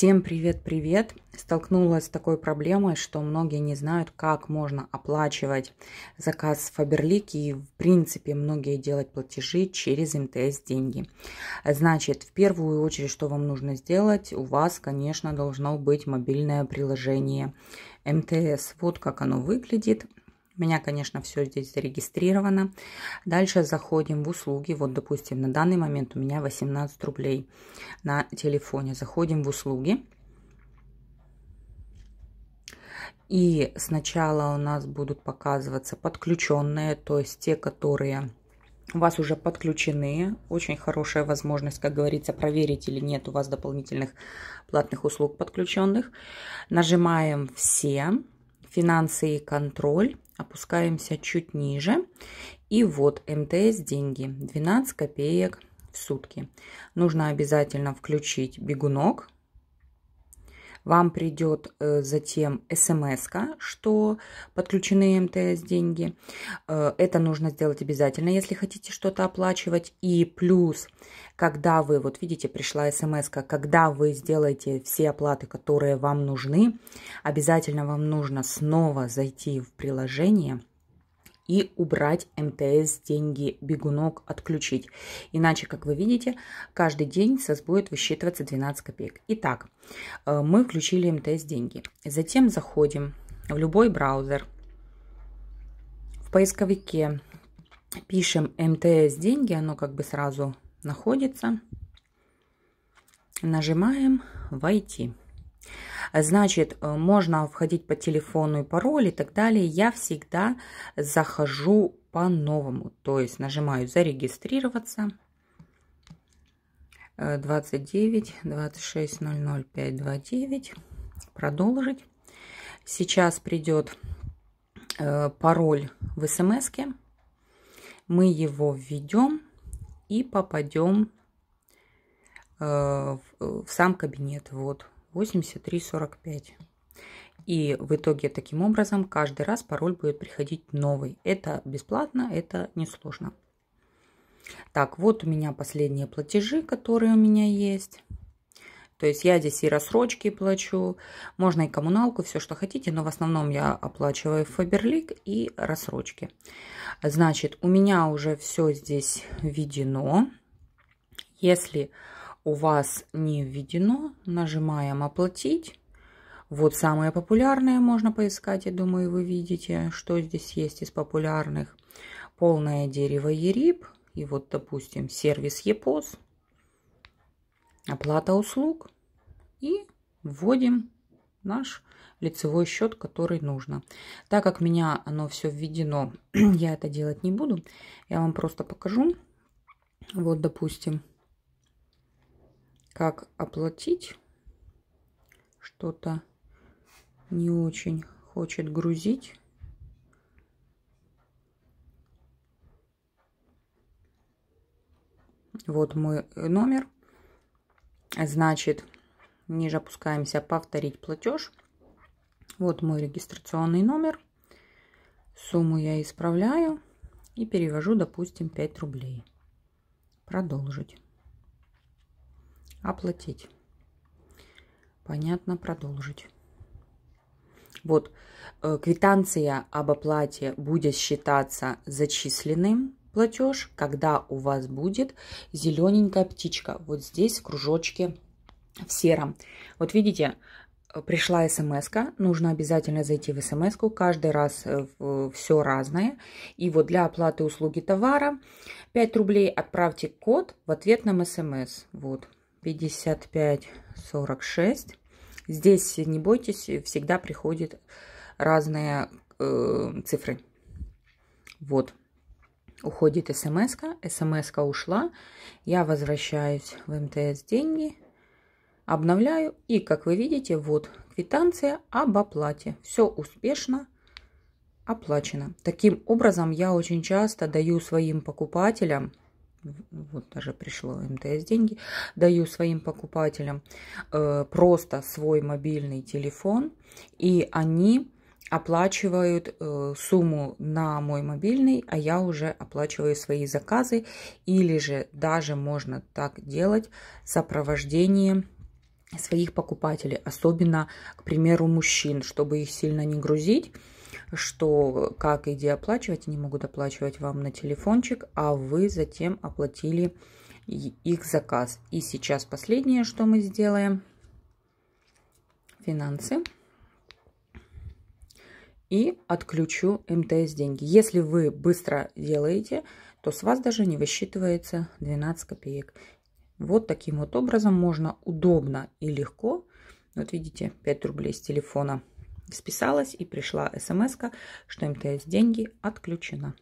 Всем привет-привет! Столкнулась с такой проблемой, что многие не знают, как можно оплачивать заказ в Фаберлик и, в принципе, многие делать платежи через МТС деньги. Значит, в первую очередь, что вам нужно сделать, у вас, конечно, должно быть мобильное приложение МТС. Вот как оно выглядит меня, конечно, все здесь зарегистрировано. Дальше заходим в услуги. Вот, допустим, на данный момент у меня 18 рублей на телефоне. Заходим в услуги. И сначала у нас будут показываться подключенные, то есть те, которые у вас уже подключены. Очень хорошая возможность, как говорится, проверить или нет у вас дополнительных платных услуг подключенных. Нажимаем «Все», «Финансы и контроль» опускаемся чуть ниже. И вот МТС деньги 12 копеек в сутки. Нужно обязательно включить бегунок вам придет э, затем смс, что подключены МТС деньги. Э, это нужно сделать обязательно, если хотите что-то оплачивать. И плюс, когда вы, вот видите, пришла смс, когда вы сделаете все оплаты, которые вам нужны, обязательно вам нужно снова зайти в приложение – и убрать МТС деньги бегунок отключить. Иначе, как вы видите, каждый день со будет высчитываться 12 копеек. Итак, э, мы включили МТС деньги. Затем заходим в любой браузер. В поисковике пишем МТС деньги, оно как бы сразу находится. Нажимаем «Войти». Значит, э, можно входить по телефону и пароль и так далее. Я всегда захожу по-новому. То есть нажимаю «Зарегистрироваться». 29 26 00 529 продолжить сейчас придет э, пароль в смс -ке. мы его введем и попадем э, в сам кабинет вот 8345. И в итоге таким образом каждый раз пароль будет приходить новый. Это бесплатно, это несложно. Так, вот у меня последние платежи, которые у меня есть. То есть я здесь и рассрочки плачу, можно и коммуналку, все, что хотите, но в основном я оплачиваю Фаберлик и рассрочки. Значит, у меня уже все здесь введено. Если у вас не введено, нажимаем «Оплатить». Вот самые популярные можно поискать, я думаю, вы видите, что здесь есть из популярных. Полное дерево ЕРИП и вот, допустим, сервис ЕПОС, оплата услуг и вводим наш лицевой счет, который нужно. Так как меня оно все введено, я это делать не буду, я вам просто покажу. Вот, допустим, как оплатить что-то не очень хочет грузить. Вот мой номер. Значит, ниже опускаемся «Повторить платеж». Вот мой регистрационный номер. Сумму я исправляю и перевожу, допустим, 5 рублей. Продолжить. Оплатить. Понятно, продолжить. Вот, э, квитанция об оплате будет считаться зачисленным платеж, когда у вас будет зелененькая птичка. Вот здесь в кружочке в сером. Вот видите, э, пришла смс -ка. нужно обязательно зайти в смс -ку. каждый раз э, все разное. И вот для оплаты услуги товара 5 рублей отправьте код в ответном смс. Вот, 55, 46. Здесь, э, не бойтесь, э, всегда приходят разные э, цифры. Вот. Уходит смс -ка. смс -ка ушла. Я возвращаюсь в МТС деньги. Обновляю. И, как вы видите, вот квитанция об оплате. Все успешно оплачено. Таким образом, я очень часто даю своим покупателям вот даже пришло МТС деньги, даю своим покупателям э, просто свой мобильный телефон, и они оплачивают э, сумму на мой мобильный, а я уже оплачиваю свои заказы, или же даже можно так делать сопровождение своих покупателей, особенно, к примеру, мужчин, чтобы их сильно не грузить что как иди оплачивать, они могут оплачивать вам на телефончик, а вы затем оплатили их заказ. И сейчас последнее, что мы сделаем, финансы и отключу МТС деньги. Если вы быстро делаете, то с вас даже не высчитывается 12 копеек. Вот таким вот образом можно удобно и легко, вот видите, 5 рублей с телефона списалась и пришла смс, эм что МТС деньги отключена.